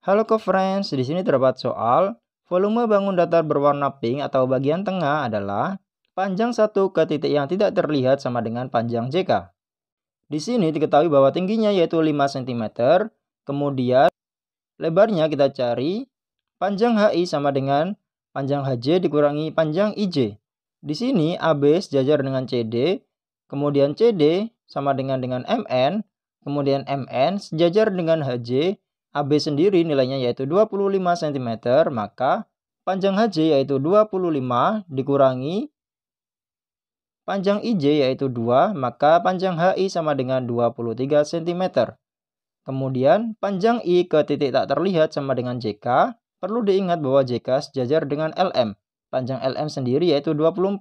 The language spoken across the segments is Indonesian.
Halo ke friends di sini terdapat soal volume bangun datar berwarna pink atau bagian tengah adalah panjang satu ke titik yang tidak terlihat sama dengan panjang JK. Di sini diketahui bahwa tingginya yaitu 5 cm, kemudian lebarnya kita cari panjang HI sama dengan panjang HJ dikurangi panjang IJ. Di sini AB sejajar dengan CD, kemudian CD sama dengan dengan MN, kemudian MN sejajar dengan HJ, AB sendiri nilainya yaitu 25 cm, maka panjang HJ yaitu 25 dikurangi panjang IJ yaitu 2, maka panjang HI sama dengan 23 cm. Kemudian panjang I ke titik tak terlihat sama dengan JK, perlu diingat bahwa JK sejajar dengan LM. Panjang LM sendiri yaitu 24.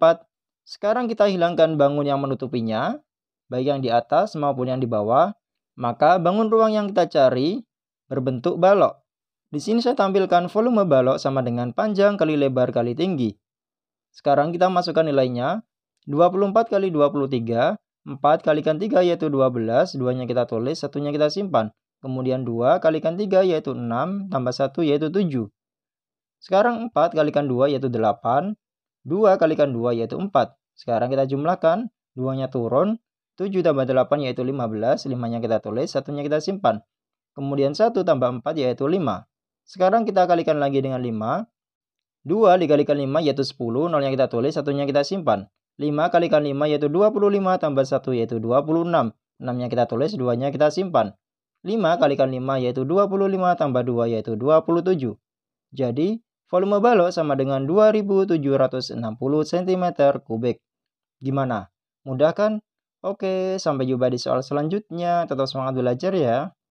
Sekarang kita hilangkan bangun yang menutupinya, baik yang di atas maupun yang di bawah, maka bangun ruang yang kita cari berbentuk balok. Di sini saya tampilkan volume balok sama dengan panjang kali lebar kali tinggi. Sekarang kita masukkan nilainya. 24 kali 23, 4 kalikan 3 yaitu 12, 2-nya kita tulis, satunya kita simpan. Kemudian 2 kalikan 3 yaitu 6, tambah 1 yaitu 7. Sekarang 4 kalikan 2 yaitu 8, 2 kalikan 2 yaitu 4. Sekarang kita jumlahkan, 2-nya turun, 7 tambah 8 yaitu 15, 5-nya kita tulis, satunya kita simpan. Kemudian 1 tambah 4 yaitu 5. Sekarang kita kalikan lagi dengan 5. 2 dikalikan 5 yaitu 10, 0 yang kita tulis, satunya kita simpan. 5 kalikan 5 yaitu 25 tambah 1 yaitu 26. 6 yang kita tulis, 2 nya kita simpan. 5 kalikan 5 yaitu 25 tambah 2 yaitu 27. Jadi, volume balok sama dengan 2760 cm kubik. Gimana? Mudah kan? Oke, sampai jumpa di soal selanjutnya. Tetap semangat belajar ya.